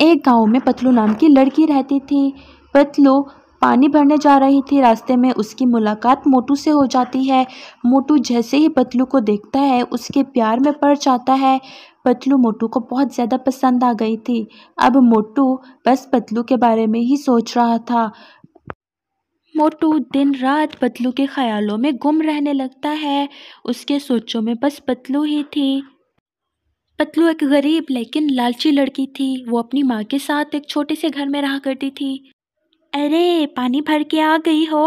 एक गांव में पतलू नाम की लड़की रहती थी पतलू पानी भरने जा रही थी रास्ते में उसकी मुलाकात मोटू से हो जाती है मोटू जैसे ही पतलू को देखता है उसके प्यार में पड़ जाता है पतलू मोटू को बहुत ज़्यादा पसंद आ गई थी अब मोटू बस पतलू के बारे में ही सोच रहा था मोटू दिन रात पतलू के ख्यालों में गुम रहने लगता है उसके सोचों में बस पतलू ही थी पतलू एक गरीब लेकिन लालची लड़की थी वो अपनी माँ के साथ एक छोटे से घर में रहा करती थी अरे पानी भर के आ गई हो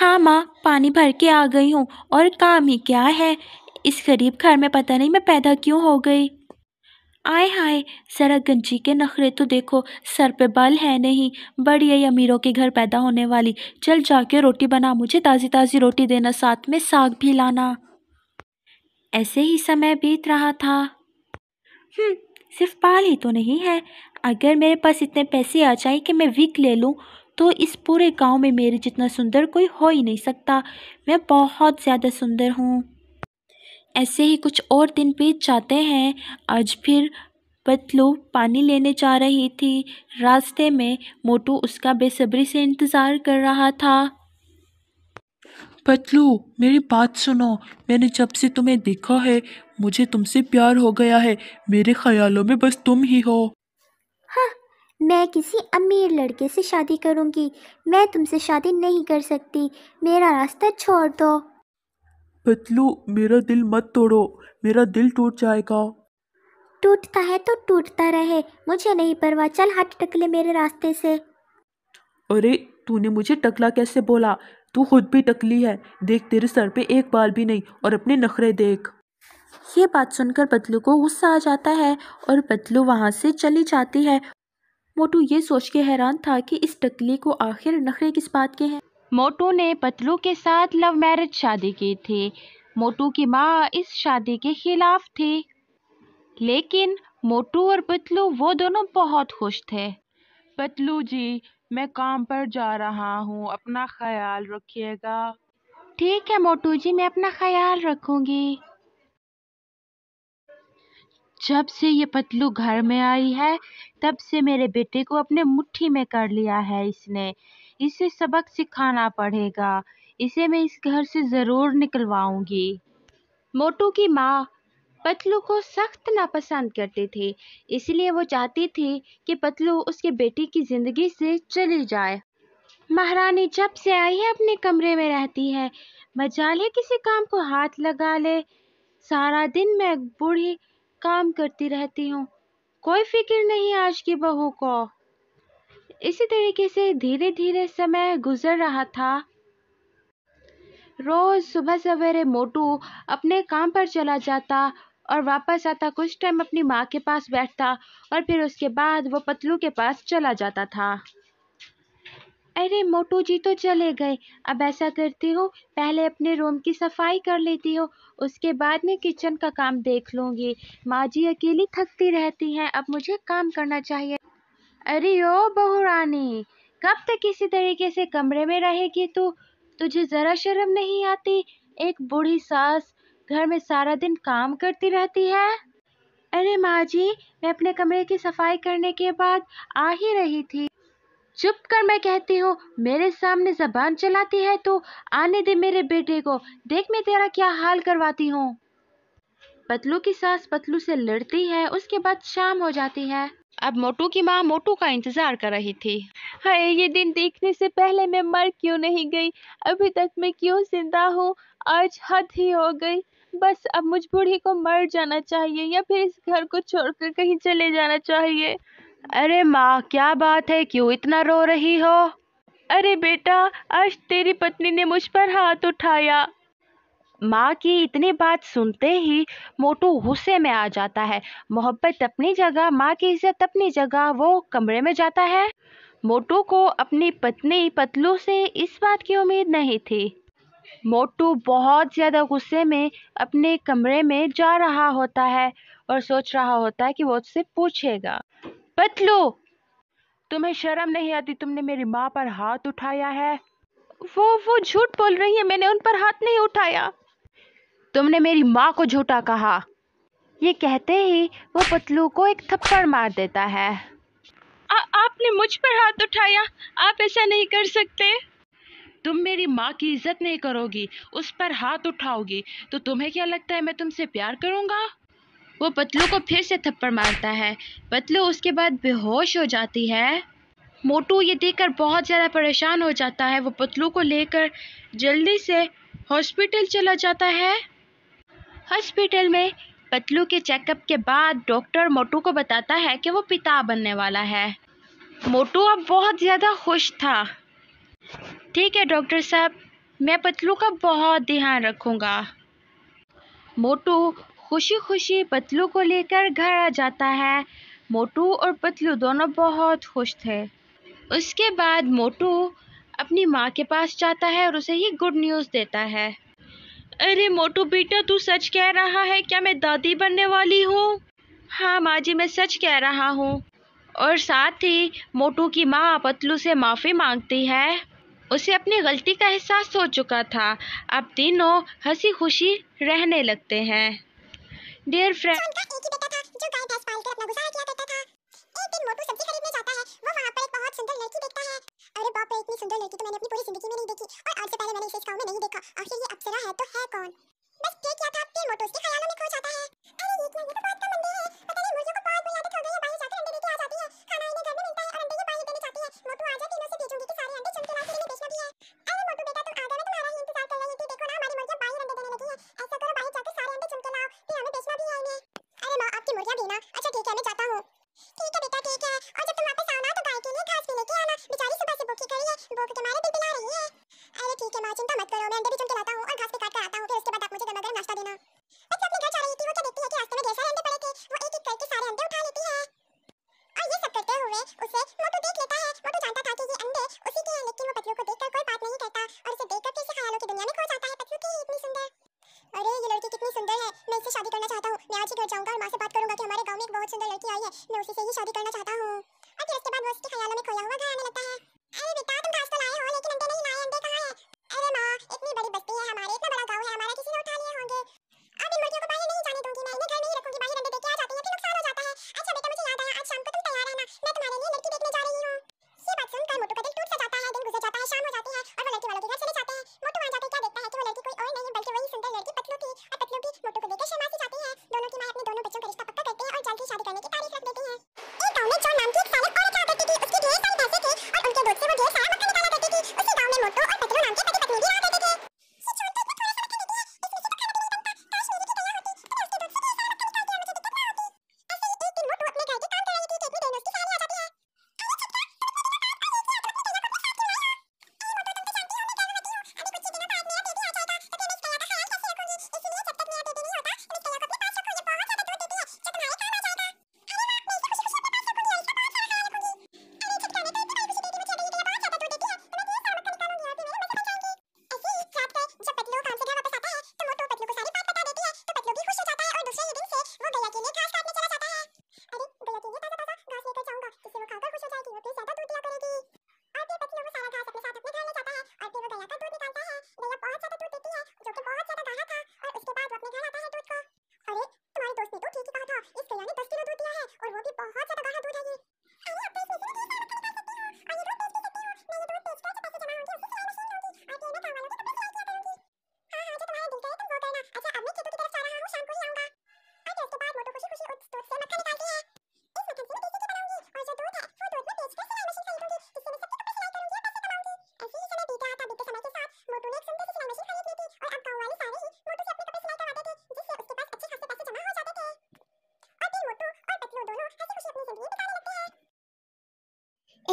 हाँ माँ पानी भर के आ गई हूँ और काम ही क्या है इस गरीब घर में पता नहीं मैं पैदा क्यों हो गई आए हाय जरा गंजी के नखरे तो देखो सर पे बल है नहीं बड़ी है अमीरों के घर पैदा होने वाली चल जाके रोटी बना मुझे ताज़ी ताज़ी रोटी देना साथ में साग भी लाना ऐसे ही समय बीत रहा था हम्म, सिर्फ पाल ही तो नहीं है अगर मेरे पास इतने पैसे आ जाए कि मैं विक ले लूँ तो इस पूरे गांव में मेरे जितना सुंदर कोई हो ही नहीं सकता मैं बहुत ज़्यादा सुंदर हूँ ऐसे ही कुछ और दिन बीत जाते हैं आज फिर पतलू पानी लेने जा रही थी रास्ते में मोटू उसका बेसब्री से इंतज़ार कर रहा था पतलू मेरी बात सुनो मैंने जब से तुम्हें देखा है मुझे तुमसे प्यार हो गया है मेरे ख्यालों में बस तुम ही हो हाँ मैं किसी अमीर लड़के से शादी करूंगी मैं तुमसे शादी नहीं कर सकती मेरा रास्ता छोड़ दो पतलू मेरा दिल मत तोड़ो मेरा दिल टूट जाएगा टूटता है तो टूटता रहे मुझे नहीं परवाह चल हट टकले मेरे रास्ते से अरे तूने मुझे टकला कैसे बोला तू खुद भी टकली है देख तेरे सर पे एक बाल भी नहीं और अपने नखरे देख ये बात सुनकर पतलू को गुस्सा आ जाता है और पतलू वहाँ से चली जाती है मोटू ये सोच के हैरान था कि इस टकली को आखिर नखरे किस बात के हैं मोटू ने पतलू के साथ लव मैरिज शादी की थी मोटू की माँ इस शादी के खिलाफ थी लेकिन मोटू और पतलू वो दोनों बहुत खुश थे पतलू जी मैं काम पर जा रहा हूँ अपना ख्याल रखिएगा ठीक है मोटू जी मैं अपना ख्याल रखूंगी जब से ये पतलू घर में आई है तब से मेरे बेटे को अपने मुट्ठी में कर लिया है इसने इसे सबक सिखाना पड़ेगा इसे मैं इस घर से ज़रूर निकलवाऊंगी मोटू की माँ पतलू को सख्त नापसंद करते थे इसलिए वो चाहती थी कि पतलू उसके बेटी की ज़िंदगी से चली जाए महारानी जब से आई है अपने कमरे में रहती है मजाल किसी काम को हाथ लगा ले सारा दिन मैं बूढ़ी काम करती रहती हूँ कोई फिक्र नहीं आज की बहू को इसी तरीके से धीरे धीरे समय गुजर रहा था रोज़ सुबह सवेरे मोटू अपने काम पर चला जाता और वापस आता कुछ टाइम अपनी माँ के पास बैठता और फिर उसके बाद वो पतलू के पास चला जाता था अरे मोटू जी तो चले गए अब ऐसा करती हूँ पहले अपने रूम की सफाई कर लेती हूँ उसके बाद में किचन का काम देख लूँगी माँ जी अकेली थकती रहती हैं अब मुझे काम करना चाहिए अरे ओ रानी कब तक इसी तरीके से कमरे में रहेगी तू तुझे ज़रा शर्म नहीं आती एक बूढ़ी सास घर में सारा दिन काम करती रहती है अरे माँ जी मैं अपने कमरे की सफाई करने के बाद आ ही रही थी चुप कर मैं कहती हूँ मेरे सामने जबान चलाती है तो आने दे मेरे बेटे को देख मैं तेरा क्या हाल करवाती हूँ पतलू की सास पतलू से लड़ती है उसके बाद शाम हो जाती है अब मोटू की माँ मोटू का इंतजार कर रही थी हाय ये दिन देखने से पहले मैं मर क्यों नहीं गई अभी तक मैं क्यों जिंदा हूँ आज हद ही हो गई बस अब मुझ बूढ़ी को मर जाना चाहिए या फिर इस घर को छोड़कर कहीं चले जाना चाहिए अरे माँ क्या बात है क्यों इतना रो रही हो अरे बेटा आज तेरी पत्नी ने मुझ पर हाथ उठाया माँ की इतनी बात सुनते ही मोटू गुस्से में आ जाता है मोहब्बत अपनी जगह माँ की इज्जत अपनी जगह वो कमरे में जाता है मोटू को अपनी पत्नी पतलू से इस बात की उम्मीद नहीं थी मोटू बहुत ज़्यादा गुस्से में अपने कमरे में जा रहा होता है और सोच रहा होता है कि वो उससे पूछेगा पतलू तुम्हें शर्म नहीं आती तुमने मेरी माँ पर हाथ उठाया है वो वो झूठ बोल रही है मैंने उन पर हाथ नहीं उठाया तुमने मेरी माँ को झूठा कहा ये कहते ही वो पतलू को एक थप्पड़ मार देता है आ, आपने मुझ पर हाथ उठाया आप ऐसा नहीं कर सकते तुम मेरी माँ की इज्जत नहीं करोगी उस पर हाथ उठाओगी तो तुम्हें क्या लगता है मैं तुमसे प्यार करूँगा वो पतलू को फिर से थप्पड़ मारता है पतलू उसके बाद बेहोश हो जाती है मोटू ये देखकर बहुत ज़्यादा परेशान हो जाता है वो पतलू को लेकर जल्दी से हॉस्पिटल चला जाता है हॉस्पिटल में पतलू के चेकअप के बाद डॉक्टर मोटू को बताता है कि वो पिता बनने वाला है मोटू अब बहुत ज़्यादा खुश था ठीक है डॉक्टर साहब मैं पतलू का बहुत ध्यान रखूँगा मोटू खुशी खुशी पतलू को लेकर घर आ जाता है मोटू और पतलू दोनों बहुत खुश थे उसके बाद मोटू अपनी माँ के पास जाता है और उसे ही गुड न्यूज़ देता है अरे मोटू बेटा तू सच कह रहा है क्या मैं दादी बनने वाली हूँ हाँ माँ जी मैं सच कह रहा हूँ और साथ ही मोटू की माँ पतलू से माफ़ी मांगती है उसे अपनी गलती का एहसास हो चुका था अब तीनों हंसी खुशी रहने लगते हैं डियर फ्रेंड तो, तो है कौन बस क्या था मोटो उसके ख्यालों में खो जाता है अरे ये तो बहुत こと言いたい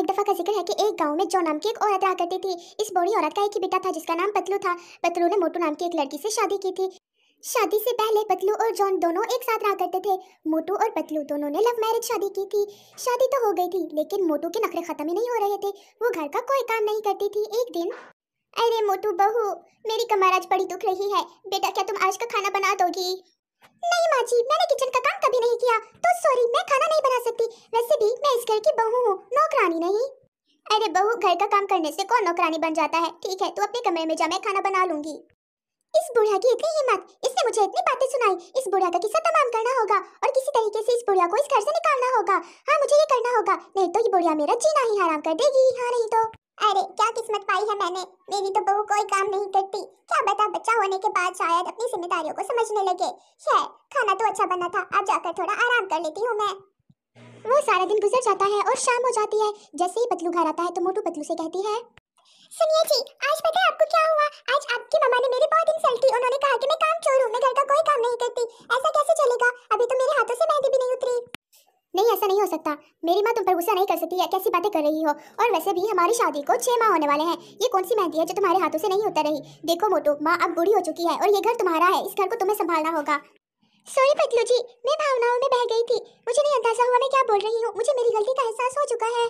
एक दफ़ा का जिक्र है कि एक गांव में जो नाम की एक औरत रहा करती थी इस बड़ी औरत का एक ही बेटा था जिसका नाम पतलू था पतलू ने मोटू नाम की एक लड़की से शादी की थी शादी से पहले पतलू और जॉन दोनों एक साथ रहा करते थे मोटू और पतलू दोनों ने लव मैरिज शादी की थी शादी तो हो गई थी लेकिन मोटू के नखरे खत्म ही नहीं हो रहे थे वो घर का कोई काम नहीं करती थी एक दिन अरे मोटू बहू मेरी कमर आज बड़ी दुख रही है बेटा क्या तुम आज का खाना बना दोगी नहीं माँ जी मैंने किचन का काम कभी नहीं किया तो सॉरी मैं खाना नहीं बना सकती वैसे भी मैं इस घर की बहू हूँ नौकरानी नहीं अरे बहू घर का काम करने से कौन नौकरानी बन जाता है ठीक है तू अपने कमरे में जा मैं खाना बना लूंगी इस बुढ़िया की इतनी हिम्मत इसने मुझे इतनी बातें सुनाई इस बुढ़िया का किस्सा तमाम करना होगा और किसी तरीके से इस बुढ़िया को इस घर से निकालना होगा हाँ मुझे ये करना होगा नहीं तो ये बुढ़िया मेरा जीना ही हराम कर देगी हाँ नहीं तो अरे क्या किस्मत पाई है मैंने मेरी तो बहू कोई काम नहीं करती क्या बता बच्चा होने के बाद शायद अपनी जिम्मेदारियों को समझने लगे खैर खाना तो अच्छा बना था अब जाकर थोड़ा आराम कर लेती हूँ मैं वो सारा दिन गुजर जाता है और शाम हो जाती है जैसे ही पतलू घर आता है तो मोटू पतलू से कहती है सुनिए जी आज पता है आपको क्या हुआ आज आपकी मम्मा ने मेरे बहुत इंसल्ट की उन्होंने कहा कि मैं काम चोर हूँ मैं घर का कोई काम नहीं करती ऐसा कैसे चलेगा अभी तो मेरे हाथों से मेहंदी भी नहीं उतरी नहीं ऐसा नहीं हो सकता मेरी माँ तुम पर गुस्सा नहीं कर सकती है कैसी बातें कर रही हो और वैसे भी हमारी शादी को छह माह होने वाले हैं ये कौन सी मेहंदी है जो तुम्हारे हाथों से नहीं उतर रही देखो मोटू माँ अब बूढ़ी हो चुकी है और ये घर तुम्हारा है इस घर को तुम्हें संभालना होगा सॉरी पतलू जी मैं भावनाओं में बह गई थी मुझे नहीं अंदाजा हुआ मैं क्या बोल रही हूँ मुझे मेरी गलती का एहसास हो चुका है